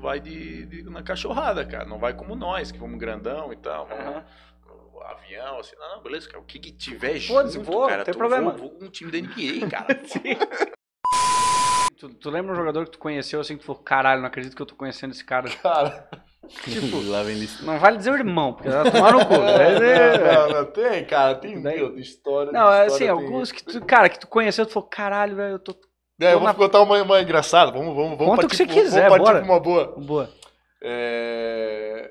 vai de, de, na cachorrada, cara. Não vai como nós, que vamos grandão e tal. Vamos, uhum. Avião, assim, não, não, beleza, cara. O que, que tiver Pô, junto, vou, cara, tem problema. Vou, vou um time da NBA, cara. tu, tu, lembra um jogador que tu conheceu assim, que tu falou, caralho, não acredito que eu tô conhecendo esse cara. Cara. Tipo, tipo não vale dizer o irmão, porque ela tomar no cu. É, não, não, tem, cara, tem Daí, história. Não, é história, assim, alguns que tu, cara, que tu conheceu, tu falou, caralho, velho, eu tô é, vamos na... contar uma, uma engraçada. Vamos, vamos, vamos Conta o que você quiser, vamos partir bora. uma boa. Boa. É...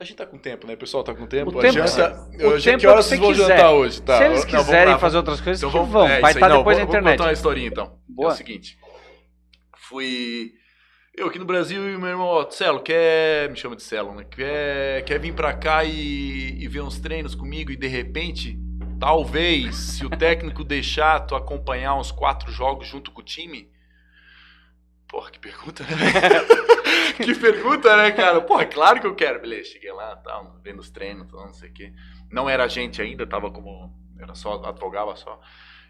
A gente tá com tempo, né? O pessoal tá com tempo. O tempo, janta... É tá- o eu, tempo que horas é vocês vão jantar hoje? Tá. Se eles quiserem não, fazer outras coisas, então vamos, vão. É, Vai estar tá depois na internet. Vou contar uma historinha, então. Boa. É o seguinte. Fui... Eu aqui no Brasil e meu irmão, ó, Celo, quer... Me chama de Celo, né? Quer, quer vir pra cá e, e ver uns treinos comigo e de repente Talvez, se o técnico deixar tu acompanhar uns quatro jogos junto com o time. Porra, que pergunta, né? que pergunta, né, cara? Porra, é claro que eu quero. Beleza, cheguei lá, tal, vendo os treinos, tal, não sei o quê. Não era gente ainda, tava como. Era só, advogava só.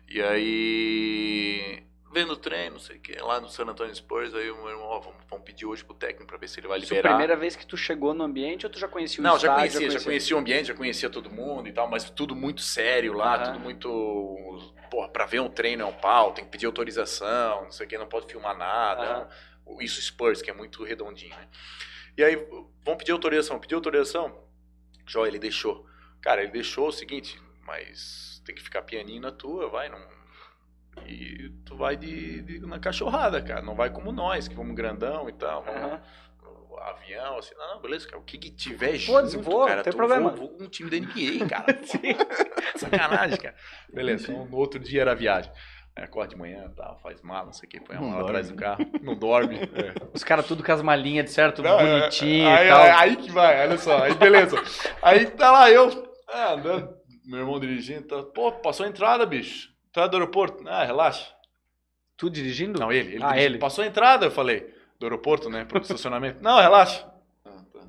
E aí vendo o trem, não sei o quê, lá no San Antonio Spurs, aí o meu irmão, ó, vamos, vamos, pedir hoje pro técnico pra ver se ele vai liberar. Foi a primeira vez que tu chegou no ambiente ou tu já conhecia o Não, estádio, já, conhecia, já conhecia, já conhecia o ambiente, já conhecia todo mundo e tal, mas tudo muito sério lá, uhum. tudo muito... Porra, pra ver um treino é um pau, tem que pedir autorização, não sei o quê, não pode filmar nada. Uhum. Isso Spurs, que é muito redondinho, né? E aí, vamos pedir autorização, pedir autorização, Joia, ele deixou. Cara, ele deixou o seguinte, mas tem que ficar pianinho na tua, vai, não e tu vai de, de, na cachorrada, cara. Não vai como nós, que vamos grandão e tal. Vamos, uhum. Avião, assim, não, não, beleza, cara. O que, que tiver Pô, junto, voa, cara. tem problema. Vou, vou um time da NBA, cara. Sacanagem, cara. Beleza, então, no outro dia era a viagem. É, acorda de manhã, tá, faz mal não sei o que, põe a mala atrás do carro, não dorme. É. Os caras tudo com as malinhas de certo, não, é, bonitinho é, aí, aí, aí, que vai, olha só, aí beleza. aí tá lá eu, ah, andando, meu irmão dirigindo, tá, pô, passou a entrada, bicho. Tu é do aeroporto? Ah, relaxa. Tu dirigindo? Não, ele. ele ah, dirigindo. ele. Passou a entrada, eu falei. Do aeroporto, né? Pro estacionamento. Não, relaxa. Ah, tá.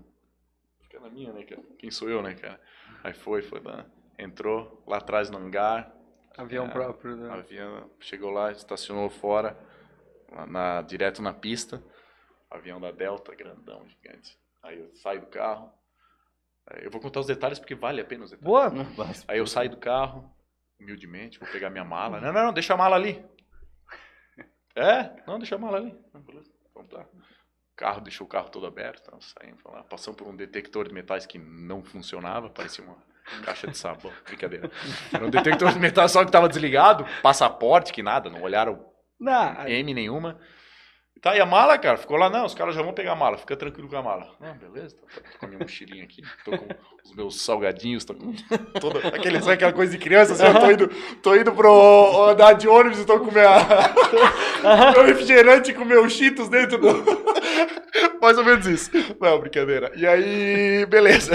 Fica na minha, né, cara? Quem sou eu, né, cara? Aí foi, foi. Tá? Entrou lá atrás no hangar. Avião é, próprio, né? Avião. Chegou lá, estacionou fora. Na, direto na pista. Avião da Delta, grandão, gigante. Aí eu saio do carro. Eu vou contar os detalhes porque vale a pena os detalhes. Boa! Aí eu saio do carro, humildemente, vou pegar minha mala. Não, não, não, deixa a mala ali. É? Não, deixa a mala ali. Então tá. O carro deixou o carro todo aberto, então saímos lá. Passamos por um detector de metais que não funcionava, parecia uma caixa de sabão. Brincadeira. Era um detector de metais só que estava desligado, passaporte, que nada, não olharam não, M nenhuma tá, e a mala, cara? Ficou lá, não, os caras já vão pegar a mala, fica tranquilo com a mala. Ah, beleza, tô, tô com a minha mochilinha aqui, tô com os meus salgadinhos, tô com toda, aquele, sabe aquela coisa de criança, assim, eu tô indo, tô indo pro andar de ônibus, e tô com minha, meu refrigerante com meus cheetos dentro do... Mais ou menos isso. Não, brincadeira. E aí, beleza.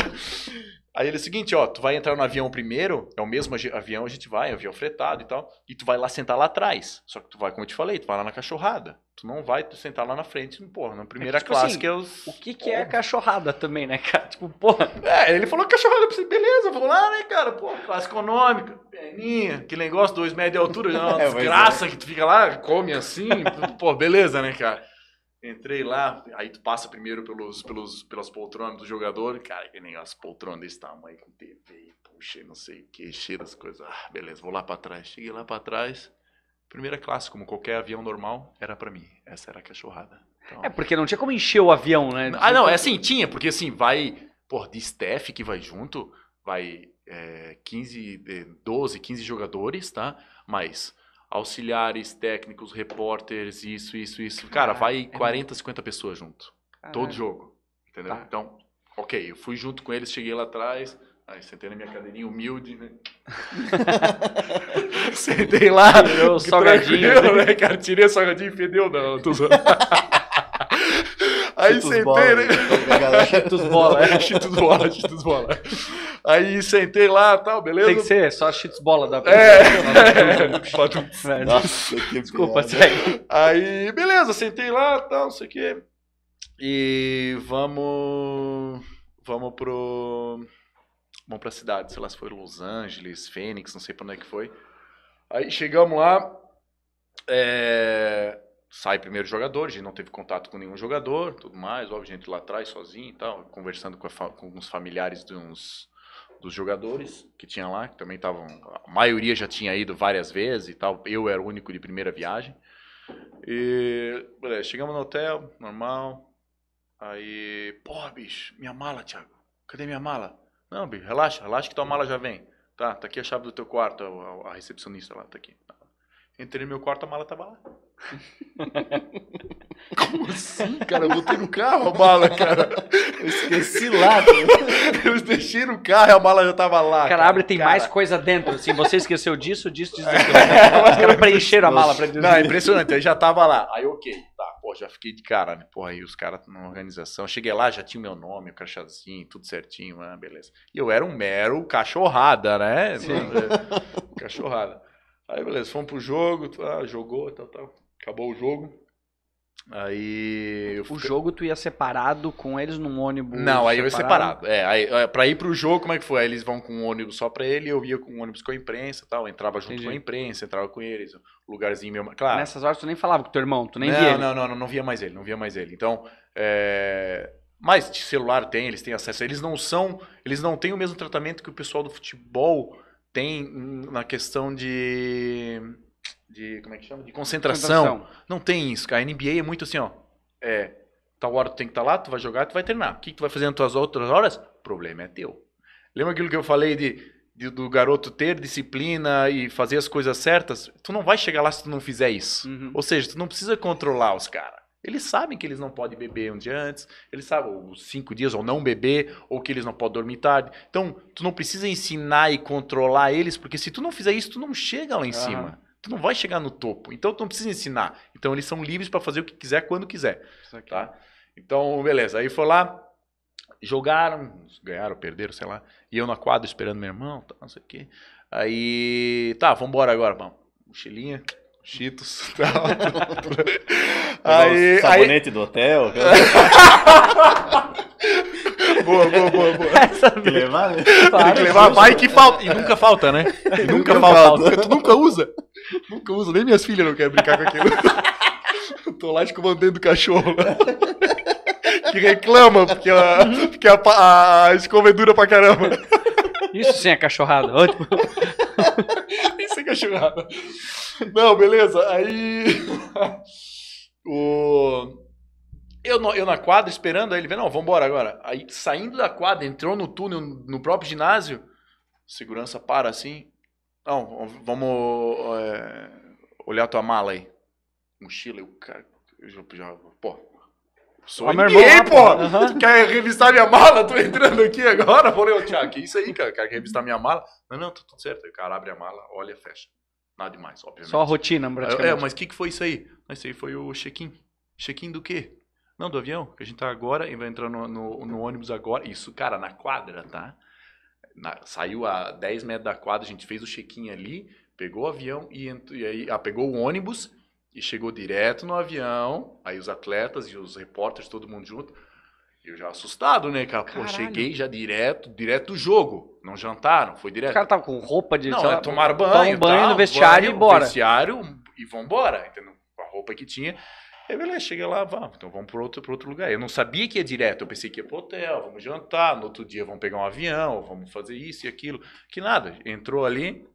Aí ele é o seguinte, ó, tu vai entrar no avião primeiro, é o mesmo avião, a gente vai, avião fretado e tal, e tu vai lá sentar lá atrás. Só que tu vai, como eu te falei, tu vai lá na cachorrada. Tu não vai tu sentar lá na frente, porra, na primeira é tipo classe assim, que é os... O que que é cachorrada também, né, cara? Tipo, porra... É, ele falou cachorrada pra você, beleza, Vou lá, né, cara, pô, classe econômica, perninha, que negócio, dois metros de altura, é uma é, desgraça é. que tu fica lá, come assim, pô, beleza, né, cara? Entrei lá, aí tu passa primeiro pelos, pelos, pelas poltronas do jogador, cara, que nem as poltronas desse tamanho com TV, puxa, não sei o que, cheio das coisas. Ah, beleza, vou lá para trás. Cheguei lá para trás, primeira classe, como qualquer avião normal, era para mim. Essa era a cachorrada. Então... É, porque não tinha como encher o avião, né? Ah, não, é assim, tinha, porque assim, vai, pô, de staff que vai junto, vai é, 15, 12, 15 jogadores, tá? Mas auxiliares, técnicos, repórteres, isso, isso, isso. Cara, vai 40, é 50 pessoas junto. Caraca. Todo jogo. Entendeu? Tá. Então, ok, eu fui junto com eles, cheguei lá atrás. Aí sentei na minha cadeirinha humilde, né? sentei lá. meu salgadinho. Né, cara? Tirei o salgadinho e fedeu, não, tô zoando. Aí sentei, né? Então, chitos bola. É. bola, chitos bola. Aí sentei lá e tal, beleza? Tem que ser, só chitos bola da É, é. Nossa, que Desculpa, sério. Aí, beleza, sentei lá e tal, não sei o quê. E vamos. Vamos pro. Vamos pra cidade, sei lá se foi Los Angeles, Fênix, não sei pra onde é que foi. Aí chegamos lá. É, sai primeiro jogador, a gente não teve contato com nenhum jogador, tudo mais, óbvio, gente lá atrás sozinho e tal, conversando com, alguns familiares de uns dos jogadores que tinha lá, que também estavam, a maioria já tinha ido várias vezes e tal, eu era o único de primeira viagem. E, beleza, chegamos no hotel, normal. Aí, porra, bicho, minha mala, Thiago. Cadê minha mala? Não, bicho, relaxa, relaxa que tua mala já vem. Tá, tá aqui a chave do teu quarto, a, a recepcionista lá, tá aqui. Entrei no meu quarto, a mala tava lá. Como assim, cara? Eu botei no carro a bala, cara. Eu esqueci lá. Eu deixei no carro e a bala já tava lá. Cara, cara. abre tem cara. mais coisa dentro. Assim, você esqueceu disso, disso, disso. disso. Os caras preencheram a mala pra dizer. Não, é impressionante. Aí já tava lá. Aí, ok, tá. Pô, já fiquei de cara, né? Porra, aí os caras na organização. Cheguei lá, já tinha o meu nome, o crachazinho, tudo certinho, ah, beleza. E eu era um mero cachorrada, né? Sim. Cachorrada. Aí, beleza, fomos pro jogo, tá, jogou, tal, tá, tal. Tá. Acabou o jogo. Aí. Eu... O jogo tu ia separado com eles num ônibus? Não, aí separado. eu ia separado. É, aí, é, pra ir pro jogo, como é que foi? Aí eles vão com um ônibus só pra ele, eu ia com um ônibus com a imprensa tal. Entrava junto Entendi. com a imprensa, entrava com eles, lugarzinho meu. Claro. Nessas horas tu nem falava com teu irmão, tu nem não, via. Ele. Não, não, não, não via mais ele, não via mais ele. Então. É... Mas celular tem, eles têm acesso. Eles não são. Eles não têm o mesmo tratamento que o pessoal do futebol tem na questão de de como é que chama? De concentração. concentração. Não tem isso, cara. A NBA é muito assim, ó. É, tal hora tu tem que estar tá lá, tu vai jogar, tu vai treinar. O que, que tu vai fazer nas tuas outras horas? O problema é teu. Lembra aquilo que eu falei de, de, do garoto ter disciplina e fazer as coisas certas? Tu não vai chegar lá se tu não fizer isso. Uhum. Ou seja, tu não precisa controlar os caras. Eles sabem que eles não podem beber um dia antes, eles sabem os cinco dias ou não beber, ou que eles não podem dormir tarde. Então, tu não precisa ensinar e controlar eles, porque se tu não fizer isso, tu não chega lá em uhum. cima tu não vai chegar no topo. Então tu não precisa ensinar. Então eles são livres para fazer o que quiser quando quiser. Tá? Então, beleza. Aí foi lá, jogaram, ganharam, perderam, sei lá. E eu na quadra esperando meu irmão, tá, não sei o quê. Aí, tá, vambora agora, mano. Mochilinha, Cheetos. Tá, aí, o sabonete aí... do hotel. boa, boa, boa, boa. Tem que levar, né? Tem que levar, vai que falta. E nunca falta, né? E nunca, nunca falta. falta. Tu nunca usa. Nunca uso, nem minhas filhas não querem brincar com aquilo. Tô lá escovando o cachorro. que reclama, porque, a, porque a, a, a escova é dura pra caramba. Isso sim é cachorrada. Isso é cachorrada. Não, beleza. Aí. o... Eu, no, eu na quadra esperando, aí ele vem, não, vambora agora. Aí saindo da quadra, entrou no túnel, no próprio ginásio, segurança para assim. Não, vamos é, olhar tua mala aí. Mochila, eu, cara, eu já, já pô, Sou ah, meu irmão, pô! Uhum. Quer revistar minha mala? Tô entrando aqui agora. Falei, ô Thiago, que isso aí, cara? Quer revistar minha mala? Não, não, tá tudo certo. Aí o cara abre a mala, olha, fecha. Nada demais, obviamente. Só a rotina, praticamente. É, é mas o que, que foi isso aí? Mas isso aí foi o check-in. Check-in do quê? Não, do avião, a gente tá agora e vai entrar no, no, no ônibus agora. Isso, cara, na quadra, tá? na, saiu a 10 metros da quadra, a gente fez o check-in ali, pegou o avião e, e aí, ah, pegou o ônibus e chegou direto no avião. Aí os atletas e os repórteres, todo mundo junto. Eu já assustado, né, cara? Pô, cheguei já direto, direto do jogo. Não jantaram, foi direto. O cara tava com roupa de. Não, é banho. Tomam banho tá, no vestiário banho, e bora. No vestiário e vambora, entendeu? Com a roupa que tinha. Aí beleza, cheguei lá, vamos, então vamos para outro, outro lugar. Eu não sabia que ia direto, eu pensei que ia pro hotel, vamos jantar, no outro dia vamos pegar um avião, vamos fazer isso e aquilo. Que nada, entrou ali,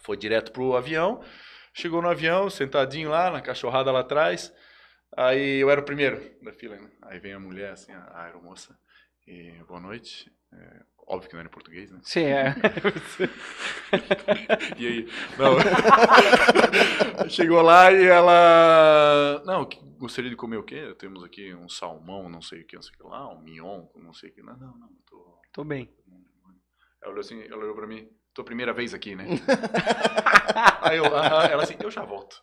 foi direto pro avião, chegou no avião, sentadinho lá, na cachorrada lá atrás, aí eu era o primeiro da fila, né? Aí vem a mulher, assim, a aeromoça, e boa noite, é, Óbvio que não era é em português, né? Sim, é. e aí? Não. Chegou lá e ela. Não, gostaria de comer o quê? Temos aqui um salmão, não sei o que, não sei o que lá, um mignon, não sei o que. Não, não, não. Tô, tô bem. Ela olhou assim, ela olhou pra mim, Tô primeira vez aqui, né? aí eu, ah, ela assim, eu já volto.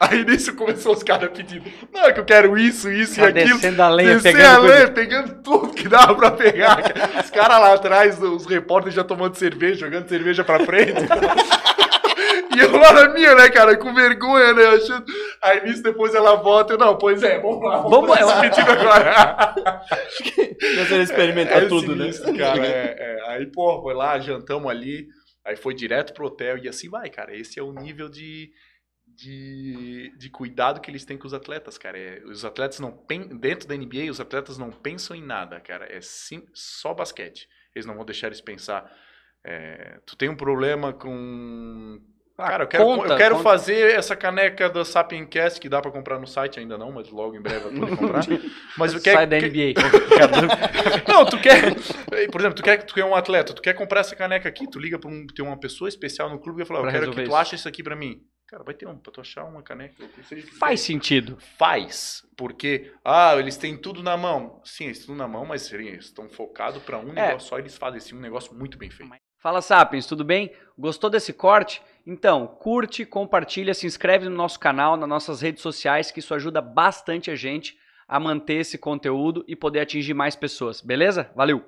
Aí nisso começou os caras pedindo: Não, é que eu quero isso, isso tá e aquilo. Descendo a lenha, pegando, a lenha, coisa... pegando tudo que dava pra pegar. Os caras lá atrás, os repórteres já tomando cerveja, jogando cerveja pra frente. E eu lá na minha, né, cara, com vergonha, né, achando. Aí nisso depois ela volta, eu, não, pois é, vamos lá, vamos, vamos lá. pedido agora. Você experimenta é, é tudo, né? Cara, é, é, Aí, pô, foi lá, jantamos ali, aí foi direto pro hotel e assim vai, cara. Esse é o nível de, de, de cuidado que eles têm com os atletas, cara. É, os atletas não dentro da NBA, os atletas não pensam em nada, cara. É sim, só basquete. Eles não vão deixar eles pensar. É, tu tem um problema com ah, cara, eu quero, conta, eu quero fazer essa caneca da Sapiencast que dá para comprar no site ainda não, mas logo em breve eu vou comprar. mas Sai da NBA. não, tu quer, por exemplo, tu quer tu é um atleta, tu quer comprar essa caneca aqui, tu liga para um, uma pessoa especial no clube e fala, eu quero que tu acha ache isso aqui para mim. Cara, vai ter um pra tu achar uma caneca. Faz sentido. Faz. Porque, ah, eles têm tudo na mão. Sim, eles têm tudo na mão, mas eles estão focados para um é. negócio só. Eles fazem assim, um negócio muito bem feito. Fala, Sapiens, tudo bem? Gostou desse corte? Então, curte, compartilha, se inscreve no nosso canal, nas nossas redes sociais, que isso ajuda bastante a gente a manter esse conteúdo e poder atingir mais pessoas, beleza? Valeu!